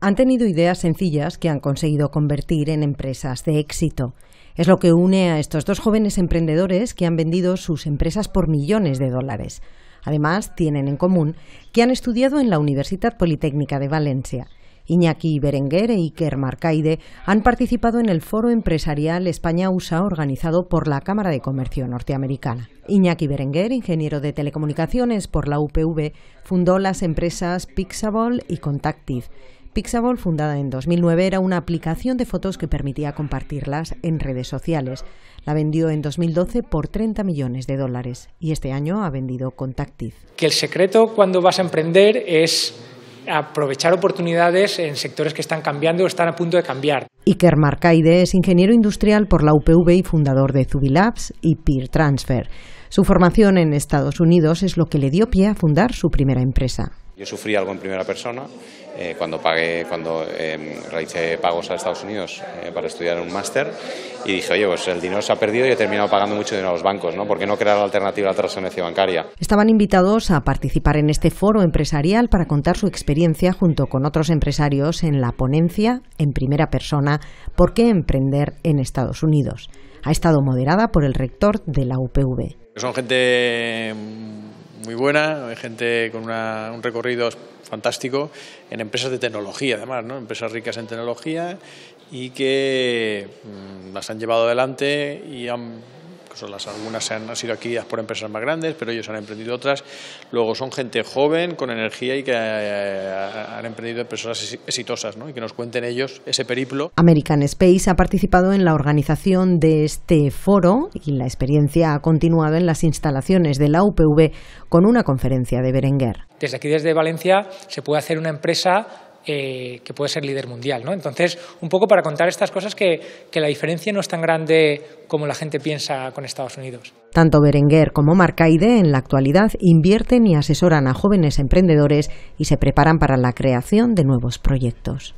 han tenido ideas sencillas que han conseguido convertir en empresas de éxito. Es lo que une a estos dos jóvenes emprendedores que han vendido sus empresas por millones de dólares. Además, tienen en común que han estudiado en la Universidad Politécnica de Valencia. Iñaki Berenguer e Iker Marcaide han participado en el Foro Empresarial España USA organizado por la Cámara de Comercio Norteamericana. Iñaki Berenguer, ingeniero de telecomunicaciones por la UPV, fundó las empresas Pixable y Contactive. Pixaball, fundada en 2009, era una aplicación de fotos que permitía compartirlas en redes sociales. La vendió en 2012 por 30 millones de dólares y este año ha vendido Contactiv. Que el secreto cuando vas a emprender es aprovechar oportunidades en sectores que están cambiando o están a punto de cambiar. Iker Marcaide es ingeniero industrial por la UPV y fundador de Zubilabs y Peer Transfer. Su formación en Estados Unidos es lo que le dio pie a fundar su primera empresa. Yo sufrí algo en primera persona eh, cuando pagué, cuando em, realicé pagos a Estados Unidos eh, para estudiar un máster y dije, oye, pues el dinero se ha perdido y he terminado pagando mucho dinero a los bancos, ¿no? ¿Por qué no crear alternativa a la transferencia bancaria? Estaban invitados a participar en este foro empresarial para contar su experiencia junto con otros empresarios en la ponencia en primera persona ¿Por qué emprender en Estados Unidos? Ha estado moderada por el rector de la UPV. Son gente muy buena, hay gente con un recorrido fantástico en empresas de tecnología, además, ¿no? empresas ricas en tecnología y que mm, las han llevado adelante y han las, algunas han, sido adquiridas por empresas más grandes, pero ellos han emprendido otras. Luego son gente joven, con energía y que eh, han emprendido empresas exitosas, ¿no? Y que nos cuenten ellos ese periplo. American Space ha participado en la organización de este foro y la experiencia ha continuado en las instalaciones de la UPV con una conferencia de Berenguer. Desde aquí, desde Valencia, se puede hacer una empresa eh, que puede ser líder mundial. ¿no? Entonces, un poco para contar estas cosas que, que la diferencia no es tan grande como la gente piensa con Estados Unidos. Tanto Berenguer como Marcaide en la actualidad invierten y asesoran a jóvenes emprendedores y se preparan para la creación de nuevos proyectos.